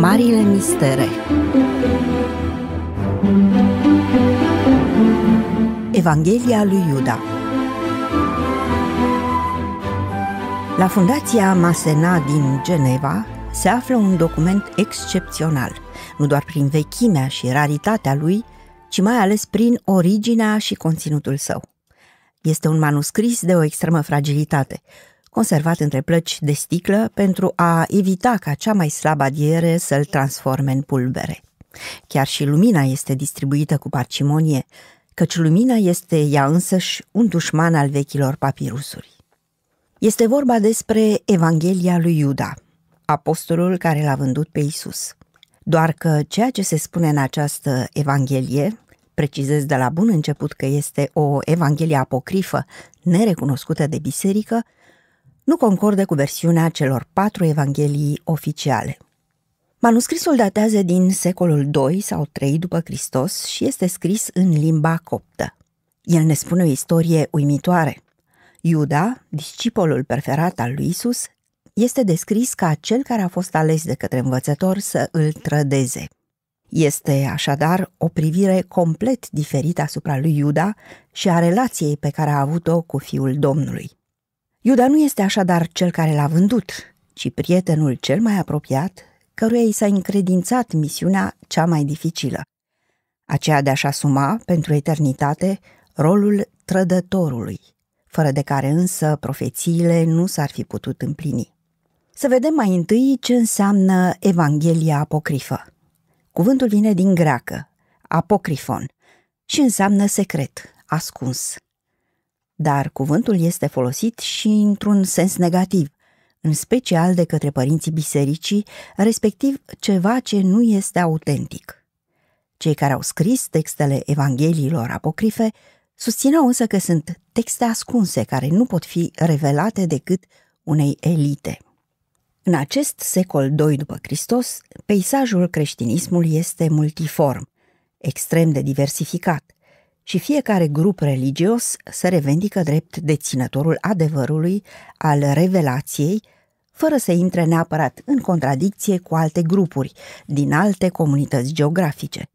Marile Mistere Evanghelia lui Iuda La Fundația Masena din Geneva se află un document excepțional, nu doar prin vechimea și raritatea lui, ci mai ales prin originea și conținutul său. Este un manuscris de o extremă fragilitate, conservat între plăci de sticlă pentru a evita ca cea mai slabă adiere să-l transforme în pulbere. Chiar și lumina este distribuită cu parcimonie, căci lumina este ea însăși un dușman al vechilor papirusuri. Este vorba despre Evanghelia lui Iuda, apostolul care l-a vândut pe Isus. Doar că ceea ce se spune în această Evanghelie, precizez de la bun început că este o Evanghelie apocrifă, nerecunoscută de biserică, nu concordă cu versiunea celor patru evanghelii oficiale. Manuscrisul datează din secolul 2 sau 3 după Hristos și este scris în limba coptă. El ne spune o istorie uimitoare. Iuda, discipolul preferat al lui Isus, este descris ca cel care a fost ales de către învățător să îl trădeze. Este așadar o privire complet diferită asupra lui Iuda și a relației pe care a avut-o cu fiul Domnului. Iuda nu este așadar cel care l-a vândut, ci prietenul cel mai apropiat, căruia i s-a încredințat misiunea cea mai dificilă, aceea de a-și asuma pentru eternitate rolul trădătorului, fără de care însă profețiile nu s-ar fi putut împlini. Să vedem mai întâi ce înseamnă Evanghelia apocrifă. Cuvântul vine din greacă, apocrifon, și înseamnă secret, ascuns – dar cuvântul este folosit și într-un sens negativ, în special de către părinții bisericii, respectiv ceva ce nu este autentic. Cei care au scris textele Evangheliilor apocrife susțineau însă că sunt texte ascunse care nu pot fi revelate decât unei elite. În acest secol II după Hristos, peisajul creștinismului este multiform, extrem de diversificat – și fiecare grup religios se revendică drept deținătorul adevărului al revelației, fără să intre neapărat în contradicție cu alte grupuri din alte comunități geografice.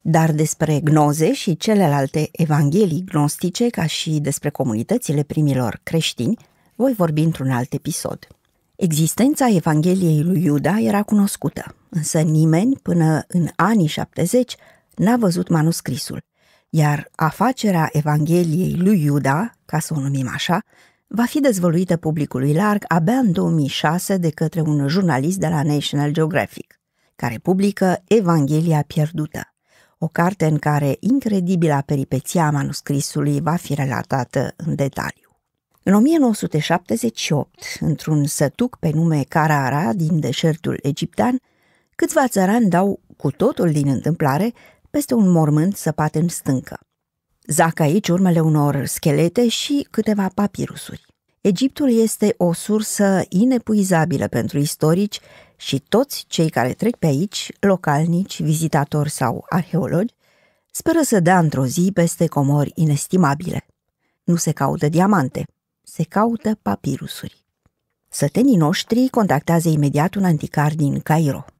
Dar despre gnoze și celelalte evanghelii gnostice, ca și despre comunitățile primilor creștini, voi vorbi într-un alt episod. Existența Evangheliei lui Iuda era cunoscută, însă nimeni până în anii 70 n-a văzut manuscrisul iar afacerea Evangheliei lui Iuda, ca să o numim așa, va fi dezvăluită publicului larg abia în 2006 de către un jurnalist de la National Geographic, care publică Evanghelia pierdută, o carte în care incredibila peripeția manuscrisului va fi relatată în detaliu. În 1978, într-un sătuc pe nume Carara din deșertul egiptean, câțiva țărani dau cu totul din întâmplare peste un mormânt săpat în stâncă. Zac aici urmele unor schelete și câteva papirusuri. Egiptul este o sursă inepuizabilă pentru istorici și toți cei care trec pe aici, localnici, vizitatori sau arheologi, speră să dea într-o zi peste comori inestimabile. Nu se caută diamante, se caută papirusuri. Sătenii noștri contactează imediat un anticar din Cairo –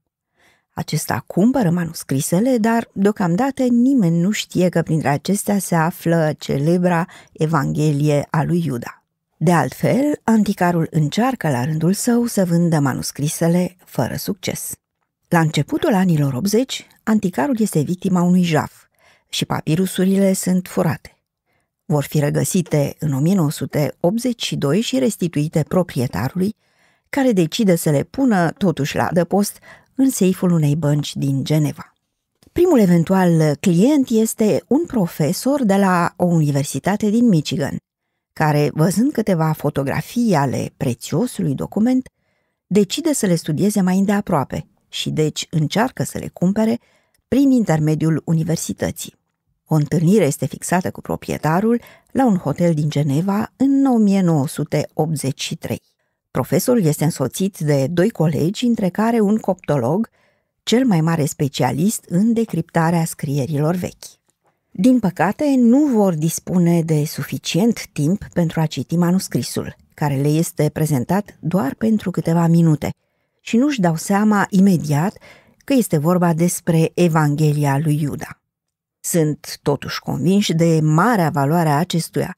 acesta cumpără manuscrisele, dar deocamdată nimeni nu știe că printre acestea se află celebra Evanghelie a lui Iuda. De altfel, anticarul încearcă la rândul său să vândă manuscrisele fără succes. La începutul anilor 80, anticarul este victima unui jaf și papirusurile sunt furate. Vor fi regăsite în 1982 și restituite proprietarului, care decide să le pună totuși la adăpost în seiful unei bănci din Geneva. Primul eventual client este un profesor de la o universitate din Michigan, care, văzând câteva fotografii ale prețiosului document, decide să le studieze mai îndeaproape și deci încearcă să le cumpere prin intermediul universității. O întâlnire este fixată cu proprietarul la un hotel din Geneva în 1983. Profesorul este însoțit de doi colegi, între care un coptolog, cel mai mare specialist în decriptarea scrierilor vechi. Din păcate, nu vor dispune de suficient timp pentru a citi manuscrisul, care le este prezentat doar pentru câteva minute, și nu-și dau seama imediat că este vorba despre Evanghelia lui Iuda. Sunt totuși convinși de marea valoare a acestuia,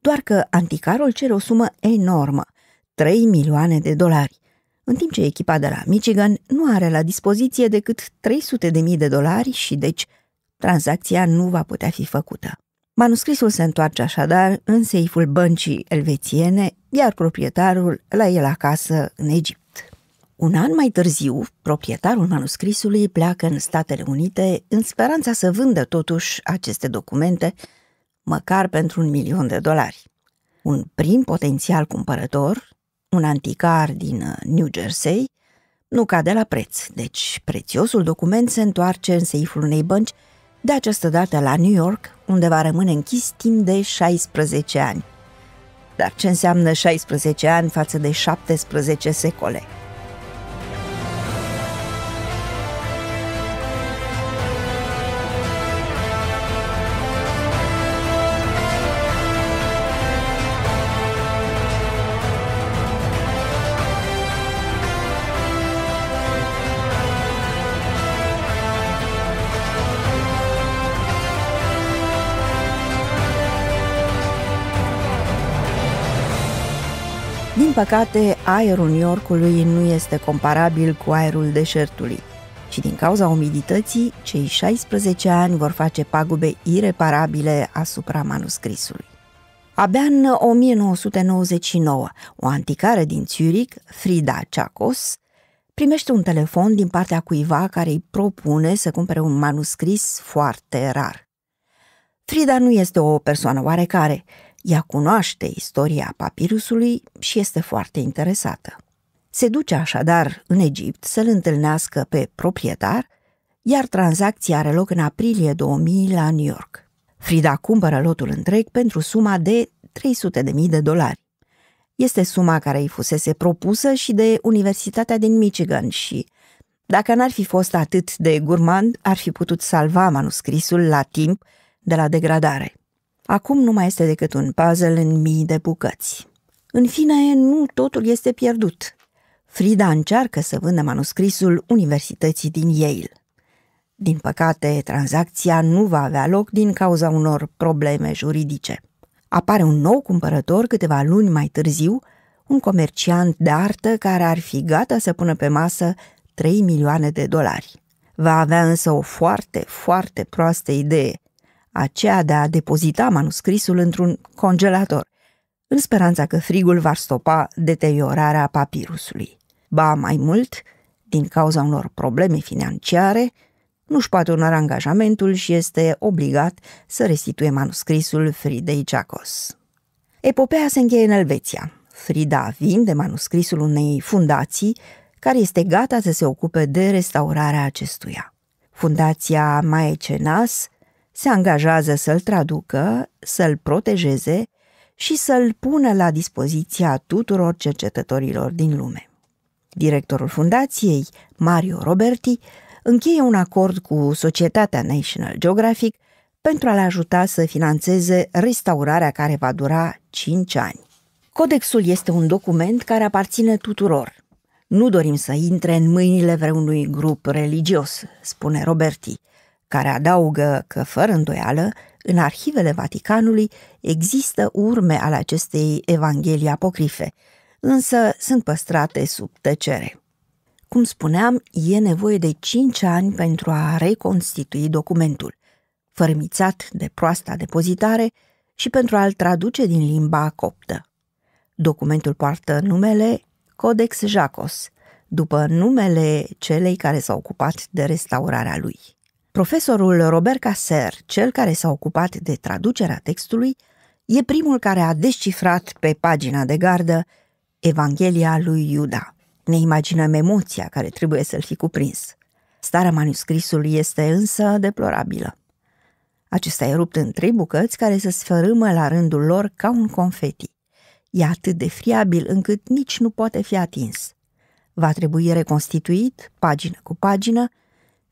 doar că anticarul cere o sumă enormă 3 milioane de dolari, în timp ce echipa de la Michigan nu are la dispoziție decât 300 de mii de dolari și deci tranzacția nu va putea fi făcută. Manuscrisul se întoarce așadar în seiful băncii elvețiene, iar proprietarul la el acasă în Egipt. Un an mai târziu, proprietarul manuscrisului pleacă în Statele Unite în speranța să vândă totuși aceste documente, măcar pentru un milion de dolari. Un prim potențial cumpărător un anticar din uh, New Jersey, nu cade la preț, deci prețiosul document se întoarce în seiful unei bănci, de această dată la New York, unde va rămâne închis timp de 16 ani. Dar ce înseamnă 16 ani față de 17 secole? Din păcate, aerul New Yorkului nu este comparabil cu aerul deșertului și din cauza umidității, cei 16 ani vor face pagube ireparabile asupra manuscrisului. Abia în 1999, o anticară din Zurich, Frida Chacos, primește un telefon din partea cuiva care îi propune să cumpere un manuscris foarte rar. Frida nu este o persoană oarecare, ea cunoaște istoria papirusului și este foarte interesată. Se duce așadar în Egipt să-l întâlnească pe proprietar, iar tranzacția are loc în aprilie 2000 la New York. Frida cumpără lotul întreg pentru suma de 300.000 de dolari. Este suma care îi fusese propusă și de Universitatea din Michigan și, dacă n-ar fi fost atât de gurmand, ar fi putut salva manuscrisul la timp de la degradare. Acum nu mai este decât un puzzle în mii de bucăți. În fine, nu totul este pierdut. Frida încearcă să vândă manuscrisul Universității din Yale. Din păcate, tranzacția nu va avea loc din cauza unor probleme juridice. Apare un nou cumpărător câteva luni mai târziu, un comerciant de artă care ar fi gata să pună pe masă 3 milioane de dolari. Va avea însă o foarte, foarte proastă idee aceea de a depozita manuscrisul într-un congelator, în speranța că frigul va stopa deteriorarea papirusului. Ba mai mult, din cauza unor probleme financiare, nu-și poate onora angajamentul și este obligat să restituie manuscrisul Fridei Jacos. Epopea se încheie în Elveția. Frida vinde manuscrisul unei fundații care este gata să se ocupe de restaurarea acestuia. Fundația Maecenas se angajează să-l traducă, să-l protejeze și să-l pună la dispoziția tuturor cercetătorilor din lume. Directorul fundației, Mario Roberti, încheie un acord cu societatea National Geographic pentru a l ajuta să financeze restaurarea care va dura 5 ani. Codexul este un document care aparține tuturor. Nu dorim să intre în mâinile vreunui grup religios, spune Roberti, care adaugă că, fără îndoială, în arhivele Vaticanului există urme ale acestei Evanghelii apocrife, însă sunt păstrate sub tăcere. Cum spuneam, e nevoie de 5 ani pentru a reconstitui documentul, fărmițat de proasta depozitare și pentru a-l traduce din limba coptă. Documentul poartă numele Codex Jacos, după numele celei care s-a ocupat de restaurarea lui. Profesorul Robert Caser, cel care s-a ocupat de traducerea textului, e primul care a descifrat pe pagina de gardă Evanghelia lui Iuda. Ne imaginăm emoția care trebuie să-l fi cuprins. Starea manuscrisului este însă deplorabilă. Acesta e rupt în trei bucăți care se sfărâmă la rândul lor ca un confeti. E atât de friabil încât nici nu poate fi atins. Va trebui reconstituit, pagină cu pagină,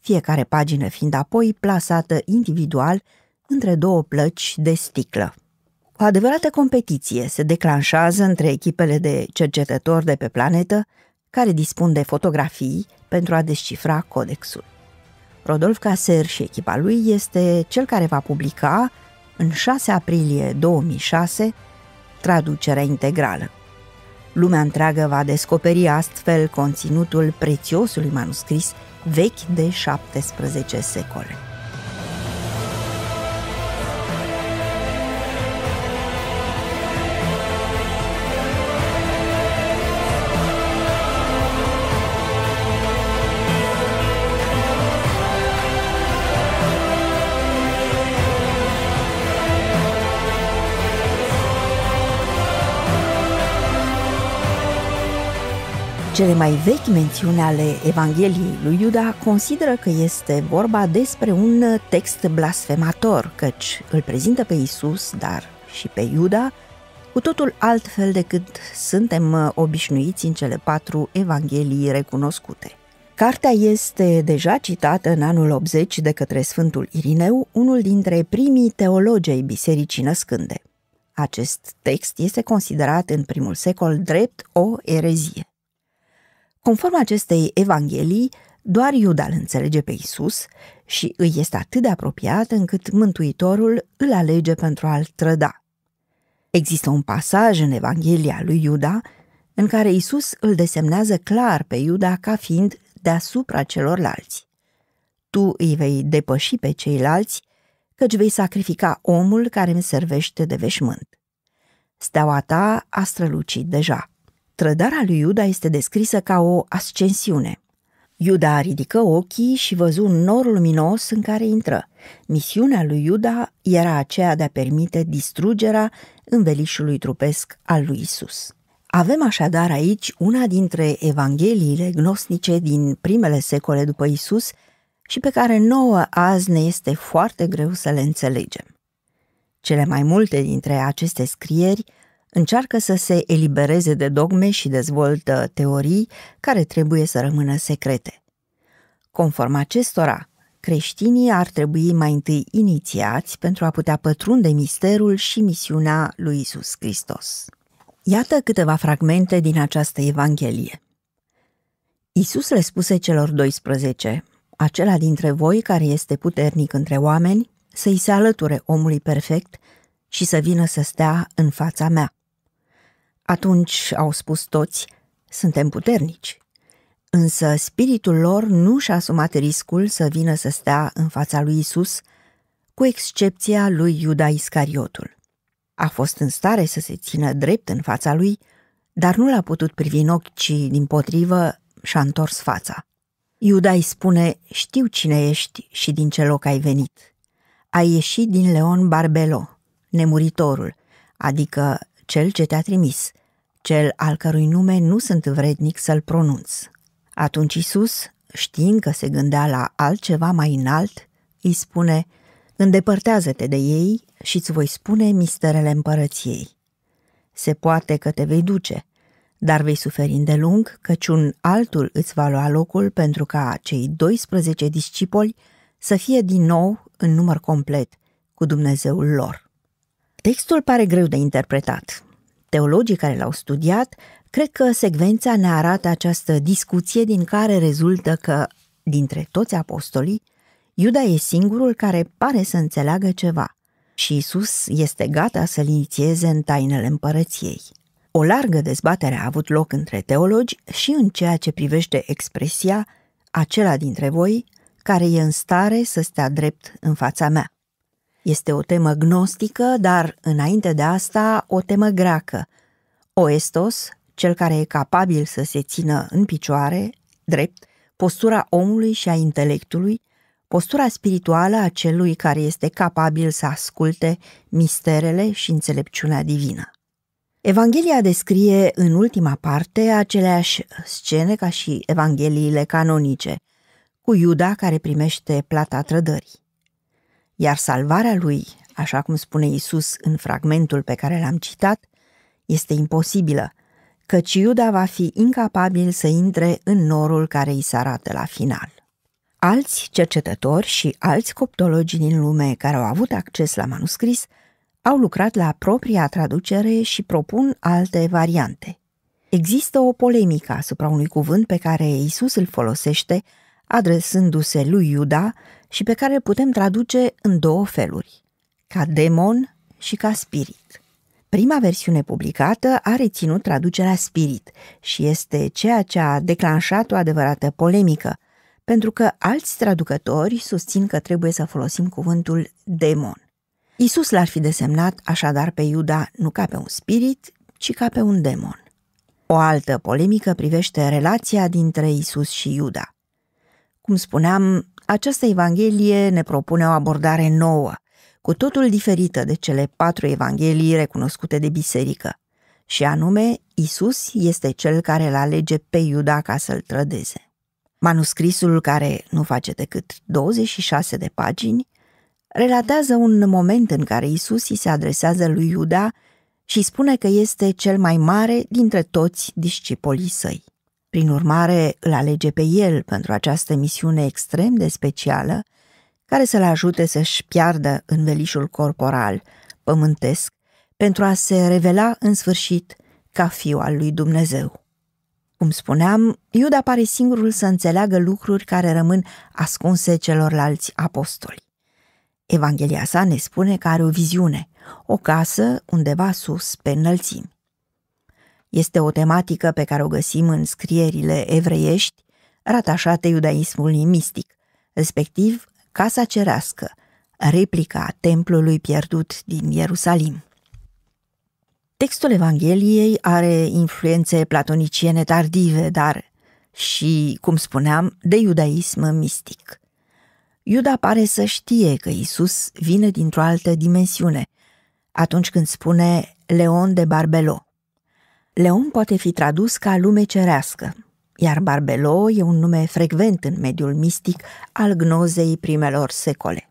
fiecare pagină fiind apoi plasată individual între două plăci de sticlă. O adevărată competiție se declanșează între echipele de cercetători de pe planetă care dispun de fotografii pentru a descifra codexul. Rodolf Caser și echipa lui este cel care va publica în 6 aprilie 2006 traducerea integrală. Lumea întreagă va descoperi astfel conținutul prețiosului manuscris vechi de 17 secole. Cele mai vechi mențiuni ale Evangheliei lui Iuda consideră că este vorba despre un text blasfemator, căci îl prezintă pe Isus, dar și pe Iuda, cu totul altfel decât suntem obișnuiți în cele patru Evanghelii recunoscute. Cartea este deja citată în anul 80 de către Sfântul Irineu, unul dintre primii teologei Bisericii Născânde. Acest text este considerat în primul secol drept o erezie. Conform acestei evanghelii, doar Iuda îl înțelege pe Isus și îi este atât de apropiat încât Mântuitorul îl alege pentru a-l trăda. Există un pasaj în Evanghelia lui Iuda în care Isus îl desemnează clar pe Iuda ca fiind deasupra celorlalți. Tu îi vei depăși pe ceilalți, căci vei sacrifica omul care îmi servește de veșmânt. Steaua ta a strălucit deja. Trădarea lui Iuda este descrisă ca o ascensiune. Iuda ridică ochii și văzu un nor luminos în care intră. Misiunea lui Iuda era aceea de a permite distrugerea învelișului trupesc al lui Isus. Avem așadar aici una dintre evangheliile gnostice din primele secole după Isus și pe care nouă azi ne este foarte greu să le înțelegem. Cele mai multe dintre aceste scrieri încearcă să se elibereze de dogme și dezvoltă teorii care trebuie să rămână secrete. Conform acestora, creștinii ar trebui mai întâi inițiați pentru a putea pătrunde misterul și misiunea lui Isus Hristos. Iată câteva fragmente din această Evanghelie. Isus le spuse celor 12, acela dintre voi care este puternic între oameni, să-i se alăture omului perfect și să vină să stea în fața mea. Atunci au spus toți, suntem puternici. Însă spiritul lor nu și-a asumat riscul să vină să stea în fața lui Isus, cu excepția lui Iuda Iscariotul. A fost în stare să se țină drept în fața lui, dar nu l-a putut privi în ochi, ci, din potrivă, și-a întors fața. Iuda îi spune, știu cine ești și din ce loc ai venit. Ai ieșit din Leon Barbelo, nemuritorul, adică cel ce te-a trimis – cel al cărui nume nu sunt vrednic să-l pronunț. Atunci Isus, știind că se gândea la altceva mai înalt, îi spune, îndepărtează-te de ei și îți voi spune misterele împărăției. Se poate că te vei duce, dar vei suferi îndelung, căci un altul îți va lua locul pentru ca cei 12 discipoli să fie din nou în număr complet cu Dumnezeul lor. Textul pare greu de interpretat, Teologii care l-au studiat cred că secvența ne arată această discuție din care rezultă că, dintre toți apostolii, Iuda e singurul care pare să înțeleagă ceva și Isus este gata să-l inițieze în tainele împărăției. O largă dezbatere a avut loc între teologi și în ceea ce privește expresia acela dintre voi care e în stare să stea drept în fața mea. Este o temă gnostică, dar înainte de asta o temă greacă. Oestos, cel care e capabil să se țină în picioare, drept, postura omului și a intelectului, postura spirituală a celui care este capabil să asculte misterele și înțelepciunea divină. Evanghelia descrie în ultima parte aceleași scene ca și evangheliile canonice, cu Iuda care primește plata trădării. Iar salvarea lui, așa cum spune Isus în fragmentul pe care l-am citat, este imposibilă, căci Iuda va fi incapabil să intre în norul care îi se arată la final. Alți cercetători și alți coptologi din lume care au avut acces la manuscris au lucrat la propria traducere și propun alte variante. Există o polemică asupra unui cuvânt pe care Isus îl folosește adresându-se lui Iuda și pe care îl putem traduce în două feluri, ca demon și ca spirit. Prima versiune publicată a reținut traducerea spirit și este ceea ce a declanșat o adevărată polemică, pentru că alți traducători susțin că trebuie să folosim cuvântul demon. Isus l-ar fi desemnat așadar pe Iuda nu ca pe un spirit, ci ca pe un demon. O altă polemică privește relația dintre Isus și Iuda. Cum spuneam, această Evanghelie ne propune o abordare nouă, cu totul diferită de cele patru Evanghelii recunoscute de biserică, și anume, Isus este cel care îl alege pe Iuda ca să-l trădeze. Manuscrisul, care nu face decât 26 de pagini, relatează un moment în care Isus îi se adresează lui Iuda și spune că este cel mai mare dintre toți discipolii săi. Prin urmare, îl alege pe el pentru această misiune extrem de specială, care să-l ajute să-și piardă învelișul corporal pământesc pentru a se revela în sfârșit ca fiul al lui Dumnezeu. Cum spuneam, Iuda pare singurul să înțeleagă lucruri care rămân ascunse celorlalți apostoli. Evanghelia sa ne spune că are o viziune, o casă undeva sus pe înălțimi. Este o tematică pe care o găsim în scrierile evreiești, ratașate iudaismului mistic, respectiv Casa Cerească, replica templului pierdut din Ierusalim. Textul Evangheliei are influențe platoniciene tardive, dar și, cum spuneam, de iudaism mistic. Iuda pare să știe că Isus vine dintr-o altă dimensiune, atunci când spune Leon de Barbelo, Leon poate fi tradus ca lume cerească, iar Barbelo e un nume frecvent în mediul mistic al gnozei primelor secole.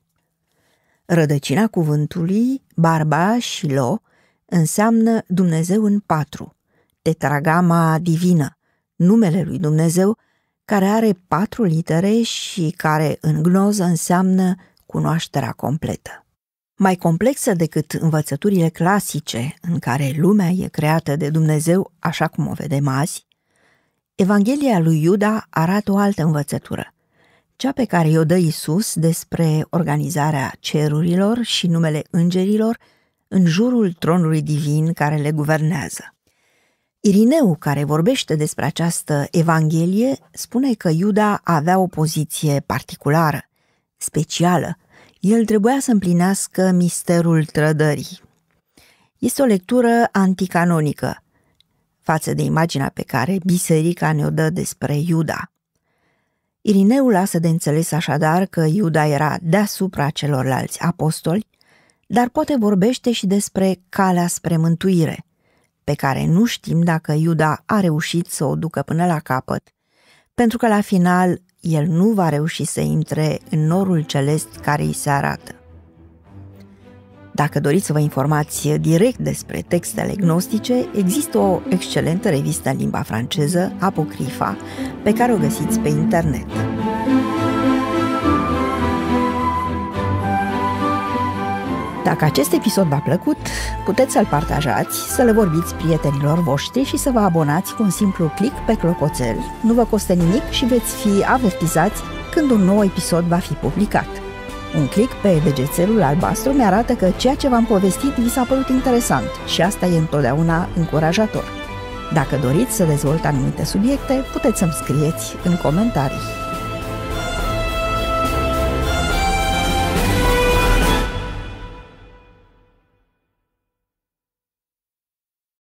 Rădăcina cuvântului, barba și lo, înseamnă Dumnezeu în patru, tetragama divină, numele lui Dumnezeu, care are patru litere și care în gnoză înseamnă cunoașterea completă mai complexă decât învățăturile clasice în care lumea e creată de Dumnezeu așa cum o vedem azi, Evanghelia lui Iuda arată o altă învățătură, cea pe care i-o dă Isus despre organizarea cerurilor și numele îngerilor în jurul tronului divin care le guvernează. Irineu, care vorbește despre această Evanghelie, spune că Iuda avea o poziție particulară, specială, el trebuia să împlinească misterul trădării. Este o lectură anticanonică față de imaginea pe care biserica ne-o dă despre Iuda. Irineu lasă de înțeles așadar că Iuda era deasupra celorlalți apostoli, dar poate vorbește și despre calea spre mântuire, pe care nu știm dacă Iuda a reușit să o ducă până la capăt, pentru că la final el nu va reuși să intre în norul celest care îi se arată. Dacă doriți să vă informați direct despre textele gnostice, există o excelentă revistă în limba franceză, Apocrifa, pe care o găsiți pe internet. Dacă acest episod v-a plăcut, puteți să-l partajați, să le vorbiți prietenilor voștri și să vă abonați cu un simplu click pe clopoțel. Nu vă costă nimic și veți fi avertizați când un nou episod va fi publicat. Un click pe degețelul albastru mi-arată că ceea ce v-am povestit vi s-a părut interesant și asta e întotdeauna încurajator. Dacă doriți să dezvolt anumite subiecte, puteți să-mi scrieți în comentarii.